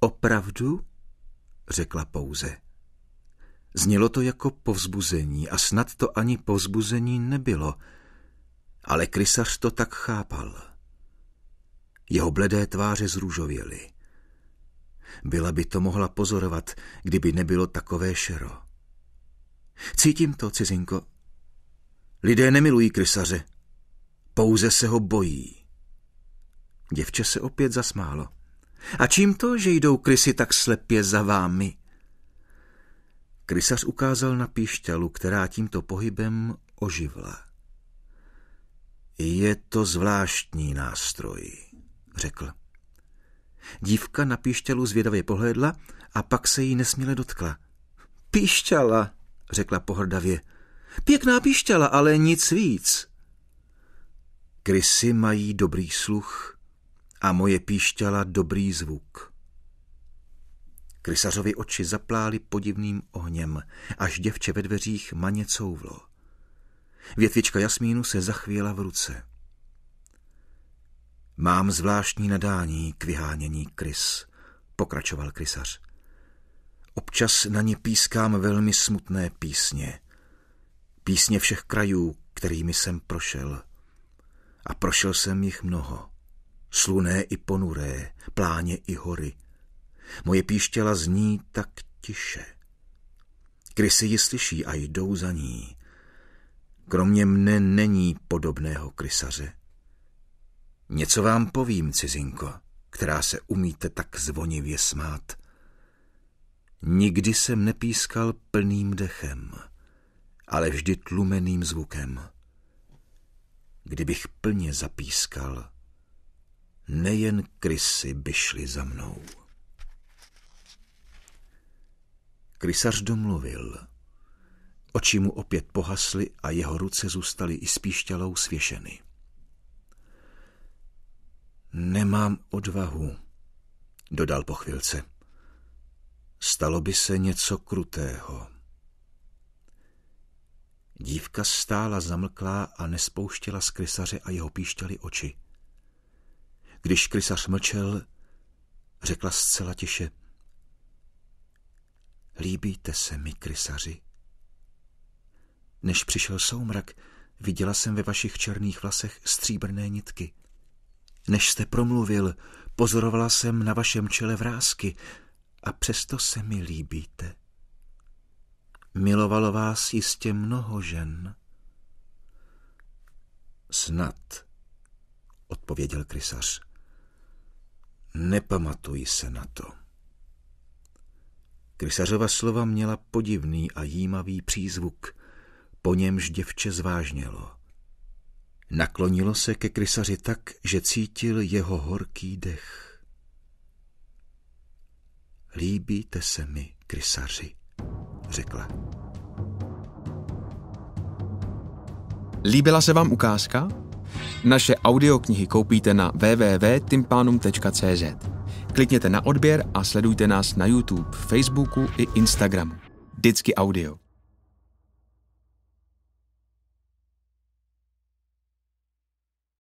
Opravdu? řekla pouze. Znělo to jako povzbuzení a snad to ani povzbuzení nebylo, ale krysař to tak chápal. Jeho bledé tváře zružověly. Byla by to mohla pozorovat, kdyby nebylo takové šero. Cítím to, cizinko. Lidé nemilují krysaře. Pouze se ho bojí. Děvče se opět zasmálo. A čím to, že jdou krysy tak slepě za vámi? Krysař ukázal na píšťalu, která tímto pohybem oživla. Je to zvláštní nástroj, řekl. Dívka na píšťalu zvědavě pohlédla a pak se jí nesměle dotkla. Píšťala, řekla pohrdavě. Pěkná píšťala, ale nic víc. Krysy mají dobrý sluch, a moje píšťala dobrý zvuk. Krysařovi oči zaplály podivným ohněm, až děvče ve dveřích maně couvlo. Větvička jasmínu se zachvěla v ruce. Mám zvláštní nadání k vyhánění krys, pokračoval krysař. Občas na ně pískám velmi smutné písně. Písně všech krajů, kterými jsem prošel. A prošel jsem jich mnoho sluné i ponuré, pláně i hory. Moje píštěla zní tak tiše. Krysy ji slyší a jdou za ní. Kromě mne není podobného krysaře. Něco vám povím, cizinko, která se umíte tak zvonivě smát. Nikdy jsem nepískal plným dechem, ale vždy tlumeným zvukem. Kdybych plně zapískal, nejen krysy by šly za mnou. Krysař domluvil. Oči mu opět pohasly a jeho ruce zůstaly i spíšťalou svěšeny. Nemám odvahu, dodal po chvilce. Stalo by se něco krutého. Dívka stála zamlklá a nespouštěla z krysaře a jeho píšťaly oči. Když krysař mlčel, řekla zcela tiše. Líbíte se mi, krysaři. Než přišel soumrak, viděla jsem ve vašich černých vlasech stříbrné nitky. Než jste promluvil, pozorovala jsem na vašem čele vrázky a přesto se mi líbíte. Milovalo vás jistě mnoho žen. Snad, odpověděl krysař nepamatuji se na to. Krysařova slova měla podivný a jímavý přízvuk, po němž děvče zvážnělo. Naklonilo se ke krysaři tak, že cítil jeho horký dech. Líbíte se mi, krysaři, řekla. Líbila se vám ukázka? Naše audioknihy koupíte na www.timpanum.cz. Klikněte na odběr a sledujte nás na YouTube, Facebooku i Instagramu. Vždycky audio.